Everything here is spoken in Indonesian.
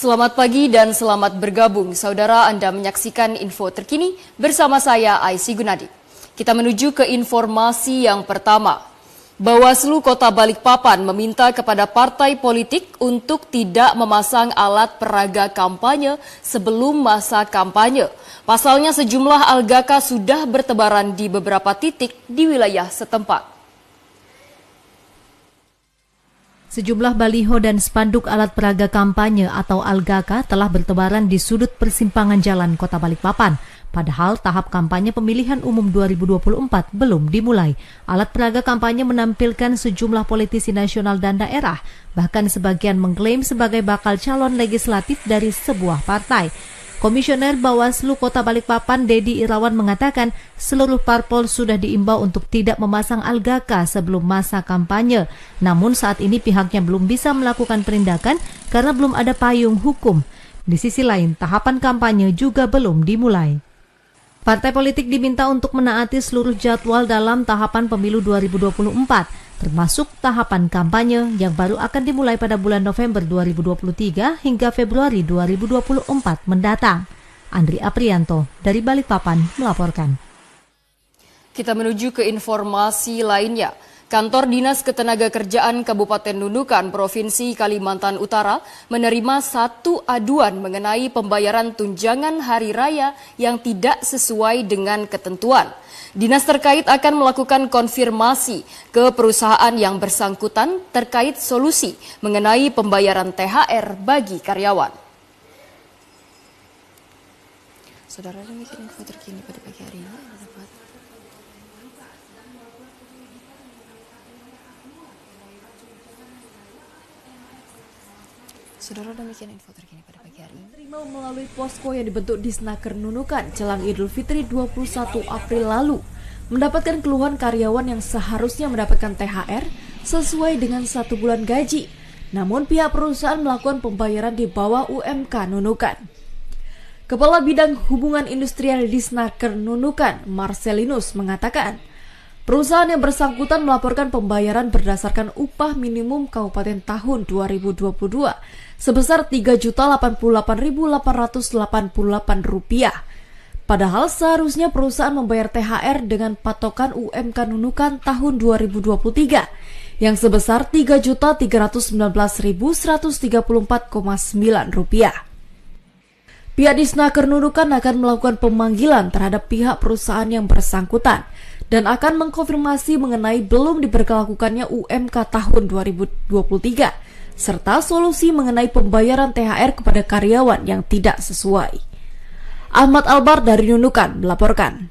Selamat pagi dan selamat bergabung. Saudara Anda menyaksikan info terkini bersama saya Aisy Gunadi. Kita menuju ke informasi yang pertama. Bawaslu Kota Balikpapan meminta kepada partai politik untuk tidak memasang alat peraga kampanye sebelum masa kampanye. Pasalnya sejumlah algaka sudah bertebaran di beberapa titik di wilayah setempat. Sejumlah baliho dan spanduk alat peraga kampanye atau algaka telah bertebaran di sudut persimpangan jalan Kota Balikpapan. Padahal tahap kampanye pemilihan umum 2024 belum dimulai. Alat peraga kampanye menampilkan sejumlah politisi nasional dan daerah, bahkan sebagian mengklaim sebagai bakal calon legislatif dari sebuah partai. Komisioner Bawaslu Kota Balikpapan Dedi Irawan mengatakan seluruh parpol sudah diimbau untuk tidak memasang algaka sebelum masa kampanye. Namun saat ini pihaknya belum bisa melakukan perindakan karena belum ada payung hukum. Di sisi lain, tahapan kampanye juga belum dimulai. Partai politik diminta untuk menaati seluruh jadwal dalam tahapan pemilu 2024 termasuk tahapan kampanye yang baru akan dimulai pada bulan November 2023 hingga Februari 2024 mendatang. Andri Aprianto dari Balikpapan melaporkan. Kita menuju ke informasi lainnya. Kantor Dinas Ketenagakerjaan Kabupaten Nunukan, Provinsi Kalimantan Utara menerima satu aduan mengenai pembayaran tunjangan hari raya yang tidak sesuai dengan ketentuan. Dinas terkait akan melakukan konfirmasi ke perusahaan yang bersangkutan terkait solusi mengenai pembayaran THR bagi karyawan. Saudara demikian info terkini pada pagi hari ini. Saudara demikian info terkini pada pagi hari ini. Terima melalui posko yang dibentuk di Snaker Nunukan jelang Idul Fitri 21 April lalu. Mendapatkan keluhan karyawan yang seharusnya mendapatkan THR sesuai dengan satu bulan gaji. Namun pihak perusahaan melakukan pembayaran di bawah UMK Nunukan. Kepala Bidang Hubungan Industrial di Snaker Nunukan, Marcelinus, mengatakan, Perusahaan yang bersangkutan melaporkan pembayaran berdasarkan upah minimum kabupaten tahun 2022 sebesar Rp3.088.888. Padahal seharusnya perusahaan membayar THR dengan patokan UMK Nunukan tahun 2023 yang sebesar Rp3.319.134,9. Pihak Disnaker Nunukan akan melakukan pemanggilan terhadap pihak perusahaan yang bersangkutan dan akan mengkonfirmasi mengenai belum diberlakukannya UMK tahun 2023 serta solusi mengenai pembayaran THR kepada karyawan yang tidak sesuai. Ahmad Albar dari Nunukan melaporkan.